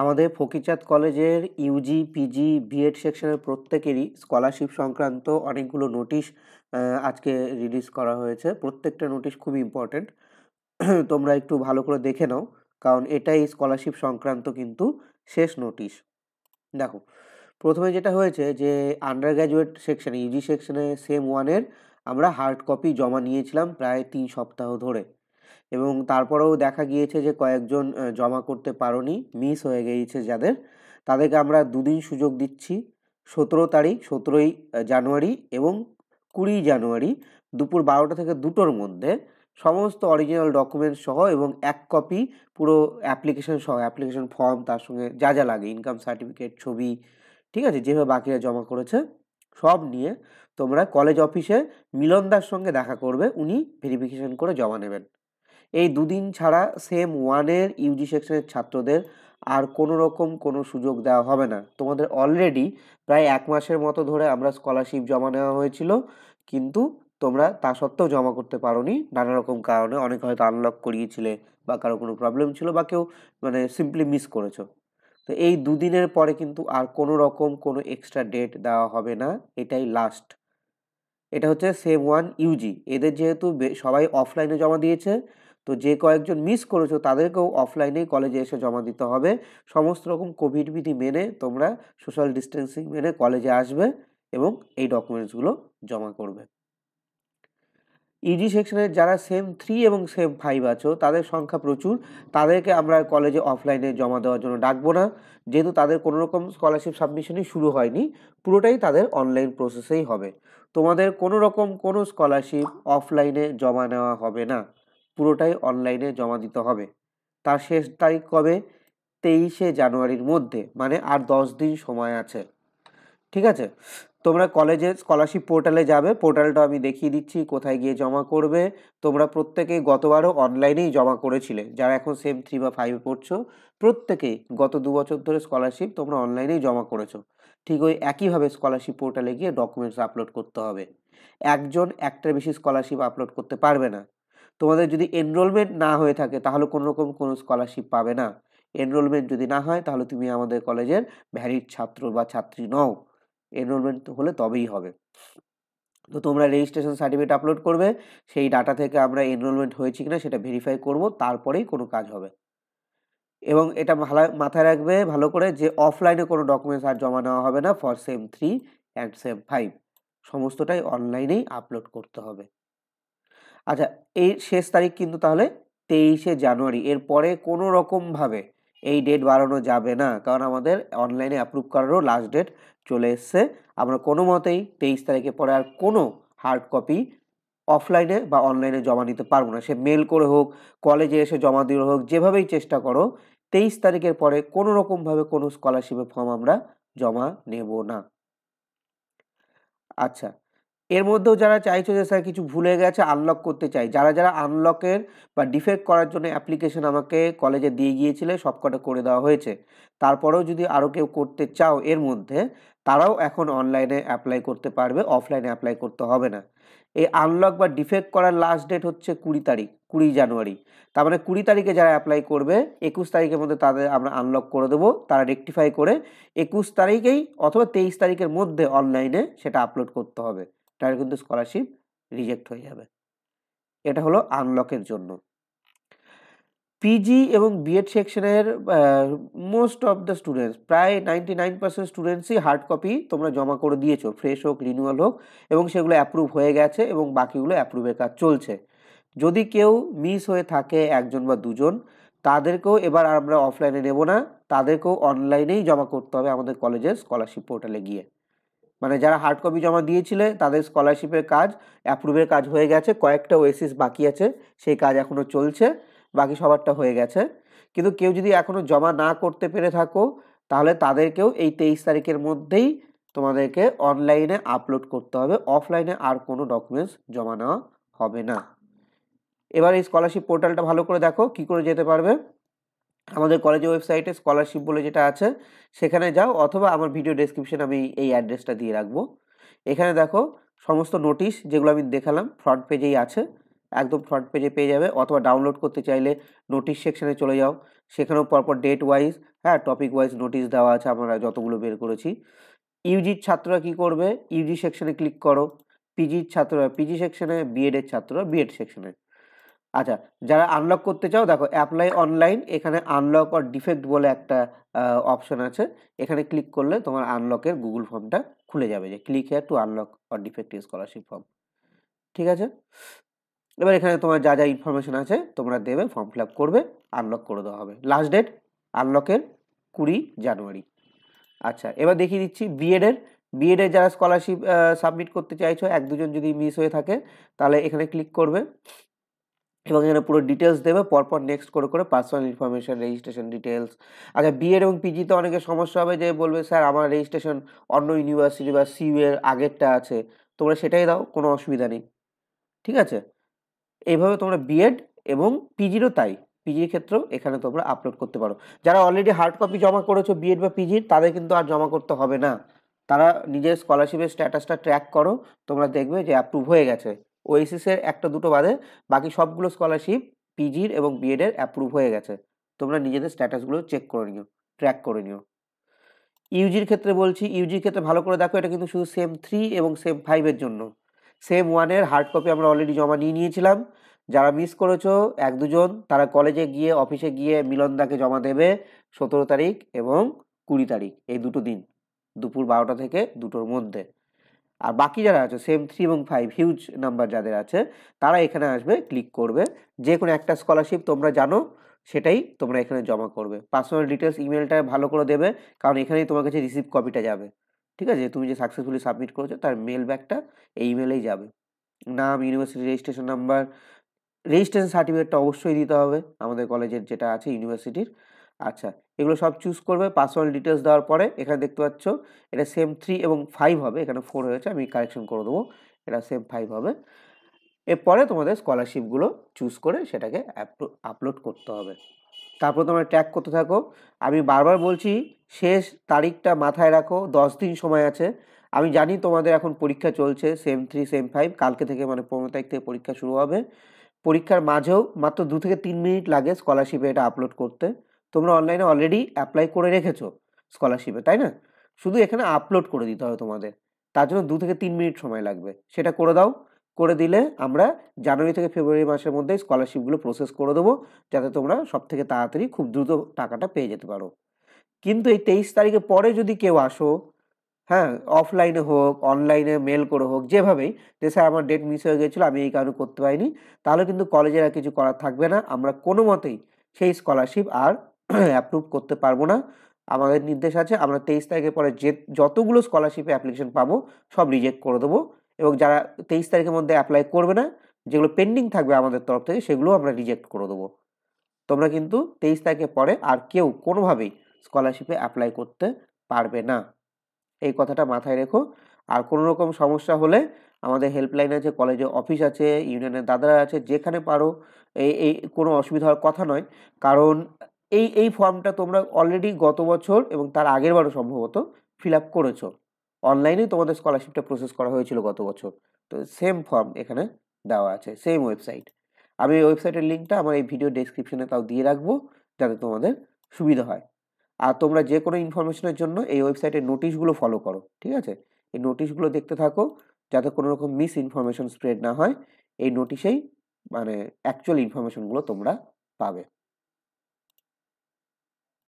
আমাদের ফকিরচাঁদ কলেজের Yuji PG B Ed সেকশনের প্রত্যেকেরই স্কলারশিপ সংক্রান্ত অনেকগুলো নোটিশ আজকে রিলিজ করা হয়েছে প্রত্যেকটা নোটিশ খুব ইম্পর্ট্যান্ট তোমরা একটু ভালো করে দেখে নাও কারণ এটাই স্কলারশিপ সংক্রান্ত কিন্তু শেষ নোটিশ দেখো প্রথমে যেটা হয়েছে যে আন্ডার গ্র্যাজুয়েট সেকশনে ইউজি সেকশনে সেম ওয়ানের আমরা হার্ড কপি জমা নিয়েছিলাম প্রায় তিন সপ্তাহ ধরে এবং তারপরেও দেখা গিয়েছে যে কয়েকজন জমা করতে পারোনি মিস হয়ে গিয়েছে যাদের তাদেরকে আমরা দুদিন সুযোগ দিচ্ছি সতেরো তারিখ সতেরোই জানুয়ারি এবং কুড়ি জানুয়ারি দুপুর বারোটা থেকে দুটোর মধ্যে সমস্ত অরিজিনাল ডকুমেন্টস সহ এবং এক কপি পুরো অ্যাপ্লিকেশন সহ অ্যাপ্লিকেশন ফর্ম তার সঙ্গে যা যা লাগে ইনকাম সার্টিফিকেট ছবি ঠিক আছে যেভাবে বাকিরা জমা করেছে সব নিয়ে তোমরা কলেজ অফিসে মিলনদার সঙ্গে দেখা করবে উনি ভেরিফিকেশন করে জমা নেবেন এই দুদিন ছাড়া সেম ওয়ানের ইউজি সেকশনের ছাত্রদের আর কোনো রকম কোনো সুযোগ দেওয়া হবে না তোমাদের অলরেডি প্রায় এক মাসের মতো ধরে আমরা স্কলারশিপ জমা নেওয়া হয়েছিল কিন্তু তোমরা তা সত্ত্বেও জমা করতে পারোনি নানা রকম কারণে অনেক হয়তো আনলক করিয়েছিলে বা কারো কোনো প্রবলেম ছিল বা কেউ মানে সিম্পলি মিস করেছো তো এই দুদিনের পরে কিন্তু আর কোনো রকম কোনো এক্সট্রা ডেট দেওয়া হবে না এটাই লাস্ট এটা হচ্ছে সেম ওয়ান ইউজি এদের যেহেতু সবাই অফলাইনে জমা দিয়েছে তো যে কয়েকজন মিস করেছো তাদেরকেও অফলাইনেই কলেজে এসে জমা দিতে হবে সমস্ত রকম কোভিড বিধি মেনে তোমরা সোশ্যাল ডিস্টেন্সিং মেনে কলেজে আসবে এবং এই ডকুমেন্টসগুলো জমা করবে ইডি সেকশনের যারা সেম থ্রি এবং সেম ফাইভ আছো তাদের সংখ্যা প্রচুর তাদেরকে আমরা কলেজে অফলাইনে জমা দেওয়ার জন্য ডাকবো না যেহেতু তাদের কোনো রকম স্কলারশিপ সাবমিশনই শুরু হয়নি পুরোটাই তাদের অনলাইন প্রসেসেই হবে তোমাদের কোনো রকম কোনো স্কলারশিপ অফলাইনে জমা নেওয়া হবে না পুরোটাই অনলাইনে জমা দিতে হবে তার শেষ তারিখ কবে তেইশে জানুয়ারির মধ্যে মানে আর দশ দিন সময় আছে ঠিক আছে তোমরা কলেজে স্কলারশিপ পোর্টালে যাবে পোর্টালটা আমি দেখিয়ে দিচ্ছি কোথায় গিয়ে জমা করবে তোমরা প্রত্যেকেই গতবারও অনলাইনেই জমা করেছিলে যারা এখন সেম থ্রি বা ফাইভে পড়ছো প্রত্যেকেই গত দু বছর ধরে স্কলারশিপ তোমরা অনলাইনেই জমা করেছো ঠিক ওই একইভাবে স্কলারশিপ পোর্টালে গিয়ে ডকুমেন্টস আপলোড করতে হবে একজন একটার বেশি স্কলারশিপ আপলোড করতে পারবে না তোমাদের যদি এনরোলমেন্ট না হয়ে থাকে তাহলে কোনো রকম কোনো স্কলারশিপ পাবে না এনরোলমেন্ট যদি না হয় তাহলে তুমি আমাদের কলেজের ভ্যালিড ছাত্র বা ছাত্রী নও এনরোলমেন্ট হলে তবেই হবে তো তোমরা রেজিস্ট্রেশন সার্টিফিকেট আপলোড করবে সেই ডাটা থেকে আমরা এনরোলমেন্ট হয়েছি কিনা সেটা ভেরিফাই করব তারপরেই কোনো কাজ হবে এবং এটা ভালো মাথায় রাখবে ভালো করে যে অফলাইনে কোনো ডকুমেন্টস আর জমা নেওয়া হবে না for sem three and sem five সমস্তটাই অনলাইনেই আপলোড করতে হবে আচ্ছা এই শেষ তারিখ কিন্তু তাহলে তেইশে জানুয়ারি এরপরে কোনো রকমভাবে এই ডেট বাড়ানো যাবে না কারণ আমাদের অনলাইনে অ্যাপ্রুভ করারও লাস্ট ডেট চলে এসছে আমরা কোনো মতেই তেইশ তারিখের পরে আর কোনো হার্ড কপি অফলাইনে বা অনলাইনে জমা নিতে পারবো না সে মেল করে হোক কলেজে এসে জমা দিয়ে হোক যেভাবেই চেষ্টা করো তেইশ তারিখের পরে কোনো রকমভাবে কোনো স্কলারশিপের ফর্ম আমরা জমা নেব না আচ্ছা এর মধ্যেও যারা চাইছো যে স্যার কিছু ভুলে গেছে আনলক করতে চাই যারা যারা আনলকের বা ডিফেক্ট করার জন্য অ্যাপ্লিকেশন আমাকে কলেজে দিয়ে গিয়েছিলে সবকটা করে দেওয়া হয়েছে তারপরেও যদি আরও কেউ করতে চাও এর মধ্যে তারাও এখন অনলাইনে অ্যাপ্লাই করতে পারবে অফলাইনে অ্যাপ্লাই করতে হবে না এই আনলক বা ডিফেক্ট করার লাস্ট ডেট হচ্ছে কুড়ি তারিখ কুড়ি জানুয়ারি তার মানে কুড়ি তারিখে যারা অ্যাপ্লাই করবে একুশ তারিখের মধ্যে তাদের আমরা আনলক করে দেবো তারা রেকটিফাই করে একুশ তারিখেই অথবা তেইশ তারিখের মধ্যে অনলাইনে সেটা আপলোড করতে হবে তার কিন্তু স্কলারশিপ রিজেক্ট হয়ে যাবে এটা হলো আনলকের জন্য পিজি এবং বিএড সেকশনের মোস্ট অফ দ্য স্টুডেন্টস প্রায় নাইনটি নাইন পার্সেন্ট স্টুডেন্টসই হার্ড কপি তোমরা জমা করে দিয়েছো ফ্রেশ হোক রিনিউয়াল হোক এবং সেগুলো অ্যাপ্রুভ হয়ে গেছে এবং বাকিগুলো অ্যাপ্রুভের কাজ চলছে যদি কেউ মিস হয়ে থাকে একজন বা দুজন তাদেরকেও এবার আমরা অফলাইনে নেব না তাদেরকেও অনলাইনেই জমা করতে হবে আমাদের কলেজের স্কলারশিপ পোর্টালে গিয়ে মানে যারা হার্ড কপি জমা দিয়েছিলে তাদের স্কলারশিপের কাজ অ্যাপ্রুভের কাজ হয়ে গেছে কয়েকটা ওয়েসিস বাকি আছে সেই কাজ এখনও চলছে বাকি সবারটা হয়ে গেছে কিন্তু কেউ যদি এখনও জমা না করতে পেরে থাকো তাহলে তাদেরকেও এই তেইশ তারিখের মধ্যেই তোমাদেরকে অনলাইনে আপলোড করতে হবে অফলাইনে আর কোনো ডকুমেন্টস জমা নেওয়া হবে না এবার এই স্কলারশিপ পোর্টালটা ভালো করে দেখো কি করে যেতে পারবে আমাদের কলেজের ওয়েবসাইটে স্কলারশিপ বলে যেটা আছে সেখানে যাও অথবা আমার ভিডিও ডেসক্রিপশন আমি এই অ্যাড্রেসটা দিয়ে রাখবো এখানে দেখো সমস্ত নোটিশ যেগুলো আমি দেখালাম ফ্রন্ট পেজেই আছে একদম ফ্রন্ট পেজে পেয়ে যাবে অথবা ডাউনলোড করতে চাইলে নোটিশ সেকশানে চলে যাও সেখানেও পরপর ডেট ওয়াইজ হ্যাঁ টপিক ওয়াইজ নোটিশ দেওয়া আছে আমরা যতগুলো বের করেছি ইউজির ছাত্ররা কি করবে ইউজি সেকশানে ক্লিক করো পিজির ছাত্ররা পিজি সেকশানে বিএডের ছাত্ররা বিএড সেকশানে আচ্ছা যারা আনলক করতে চাও দেখো অ্যাপ্লাই অনলাইন এখানে আনলক অর ডিফেক্ট বলে একটা অপশন আছে এখানে ক্লিক করলে তোমার আনলকের গুগল ফর্মটা খুলে যাবে যে click here to unlock or defect scholarship form ঠিক আছে এবার এখানে তোমার যা যা ইনফরমেশন আছে তোমরা দেবে ফর্ম ফিল করবে আনলক করে দেওয়া হবে লাস্ট ডেট আনলকের কুড়ি জানুয়ারি আচ্ছা এবার দেখিয়ে দিচ্ছি বিএডের বিএডের যারা স্কলারশিপ সাবমিট করতে চাইছো এক দুজন যদি মিস হয়ে থাকে তাহলে এখানে ক্লিক করবে এবং এখানে পুরো ডিটেলস দেবে পরপর নেক্সট করে করে পার্সোনাল ইনফরমেশান রেজিস্ট্রেশন ডিটেলস আচ্ছা বিএড এবং পিজিতে অনেকে সমস্যা হবে যে বলবে স্যার আমার রেজিস্ট্রেশন অন্য ইউনিভার্সিটি বা সিউ আগেরটা আছে তোমরা সেটাই দাও কোনো অসুবিধা নেই ঠিক আছে এইভাবে তোমরা বিএড এবং পিজিরও তাই পিজির ক্ষেত্রেও এখানে তোমরা আপলোড করতে পারো যারা অলরেডি হার্ড কপি জমা করেছো বিএড বা পিজির তাদের কিন্তু আর জমা করতে হবে না তারা নিজের স্কলারশিপের স্ট্যাটাসটা ট্র্যাক করো তোমরা দেখবে যে অ্যাপ্রুভ হয়ে গেছে ওয়েসিসের একটা দুটো বাদে বাকি সবগুলো স্কলারশিপ পিজির এবং বিএডের অ্যাপ্রুভ হয়ে গেছে তোমরা নিজেদের স্ট্যাটাসগুলো চেক করে নিও ট্র্যাক করে নিও ইউজির ক্ষেত্রে বলছি ইউজির ক্ষেত্রে ভালো করে দেখো এটা কিন্তু শুধু সেম থ্রি এবং সেম ফাইভের জন্য সেম ওয়ানের হার্ড কপি আমরা অলরেডি জমা নিয়ে নিয়েছিলাম যারা মিস করেছো এক দুজন তারা কলেজে গিয়ে অফিসে গিয়ে মিলনদাকে জমা দেবে সতেরো তারিখ এবং কুড়ি তারিখ এই দুটো দিন দুপুর বারোটা থেকে দুটোর মধ্যে আর বাকি যারা আছে সেম থ্রি এবং ফাইভ হিউজ নাম্বার যাদের আছে তারা এখানে আসবে ক্লিক করবে যে কোনো একটা স্কলারশিপ তোমরা জানো সেটাই তোমরা এখানে জমা করবে পার্সোনাল ডিটেলস ইমেলটা ভালো করে দেবে কারণ এখানেই তোমার কাছে রিসিভ কপিটা যাবে ঠিক আছে তুমি যে সাকসেসফুলি সাবমিট করেছো তার মেল ব্যাগটা এই ইমেলেই যাবে নাম ইউনিভার্সিটি রেজিস্ট্রেশন নাম্বার রেজিস্ট্রেশন সার্টিফিকেটটা অবশ্যই দিতে হবে আমাদের কলেজের যেটা আছে ইউনিভার্সিটির আচ্ছা এগুলো সব চুজ করবে পাসওয়ার্ড ডিটেলস দেওয়ার পরে এখানে দেখতে পাচ্ছ এটা সেম থ্রি এবং ফাইভ হবে এখানে ফোর হয়েছে আমি কারেকশন করে দেবো এটা সেম ফাইভ হবে এরপরে তোমাদের স্কলারশিপগুলো চুজ করে সেটাকে আপলোড করতে হবে তারপর তোমরা ট্র্যাক করতে থাকো আমি বারবার বলছি শেষ তারিখটা মাথায় রাখো দশ দিন সময় আছে আমি জানি তোমাদের এখন পরীক্ষা চলছে সেম থ্রি সেম ফাইভ কালকে থেকে মানে পনেরো তারিখ থেকে পরীক্ষা শুরু হবে পরীক্ষার মাঝেও মাত্র দু থেকে তিন মিনিট লাগে স্কলারশিপে এটা আপলোড করতে তোমরা অনলাইনে অলরেডি অ্যাপ্লাই করে রেখেছো স্কলারশিপে তাই না শুধু এখানে আপলোড করে দিতে হবে তোমাদের তার জন্য দু থেকে তিন মিনিট সময় লাগবে সেটা করে দাও করে দিলে আমরা জানুয়ারি থেকে ফেব্রুয়ারি মাসের মধ্যে স্কলারশিপগুলো প্রসেস করে দেবো যাতে তোমরা সব থেকে তাড়াতাড়ি খুব দ্রুত টাকাটা পেয়ে যেতে পারো কিন্তু এই তেইশ তারিখের পরে যদি কেউ আসো হ্যাঁ অফলাইনে হোক অনলাইনে মেল করে হোক যেভাবেই যে স্যার আমার ডেট মিস হয়ে গেছিলো আমি এই কারণে করতে পারিনি তাহলে কিন্তু কলেজের আর কিছু করার থাকবে না আমরা কোনো মতেই সেই স্কলারশিপ আর অ্যাপ্রুভ করতে পারবো না আমাদের নির্দেশ আছে আমরা তেইশ তারিখের পরে যে যতগুলো স্কলারশিপে অ্যাপ্লিকেশন পাবো সব রিজেক্ট করে দেবো এবং যারা তেইশ তারিখের মধ্যে অ্যাপ্লাই করবে না যেগুলো পেন্ডিং থাকবে আমাদের তরফ থেকে সেগুলো আমরা রিজেক্ট করে দেবো তোমরা কিন্তু তেইশ তারিখের পরে আর কেউ কোনোভাবেই স্কলারশিপে অ্যাপ্লাই করতে পারবে না এই কথাটা মাথায় রেখো আর কোনো রকম সমস্যা হলে আমাদের হেল্পলাইন আছে কলেজে অফিস আছে ইউনিয়নের দাদারা আছে যেখানে পারো এই এই কোনো অসুবিধা হওয়ার কথা নয় কারণ এই এই ফর্মটা তোমরা অলরেডি গত বছর এবং তার আগের বারও সম্ভবত ফিল আপ করেছো অনলাইনেই তোমাদের স্কলারশিপটা প্রসেস করা হয়েছিল গত বছর তো সেম ফর্ম এখানে দেওয়া আছে সেম ওয়েবসাইট আমি এই ওয়েবসাইটের লিঙ্কটা আমার এই ভিডিও ডেসক্রিপশনে তাও দিয়ে রাখবো যাতে তোমাদের সুবিধা হয় আর তোমরা যে কোনো ইনফরমেশনের জন্য এই ওয়েবসাইটের নোটিশগুলো ফলো করো ঠিক আছে এই নোটিশগুলো দেখতে থাকো যাতে কোনো রকম মিস ইনফরমেশন স্প্রেড না হয় এই নোটিশেই মানে অ্যাকচুয়াল ইনফরমেশনগুলো তোমরা পাবে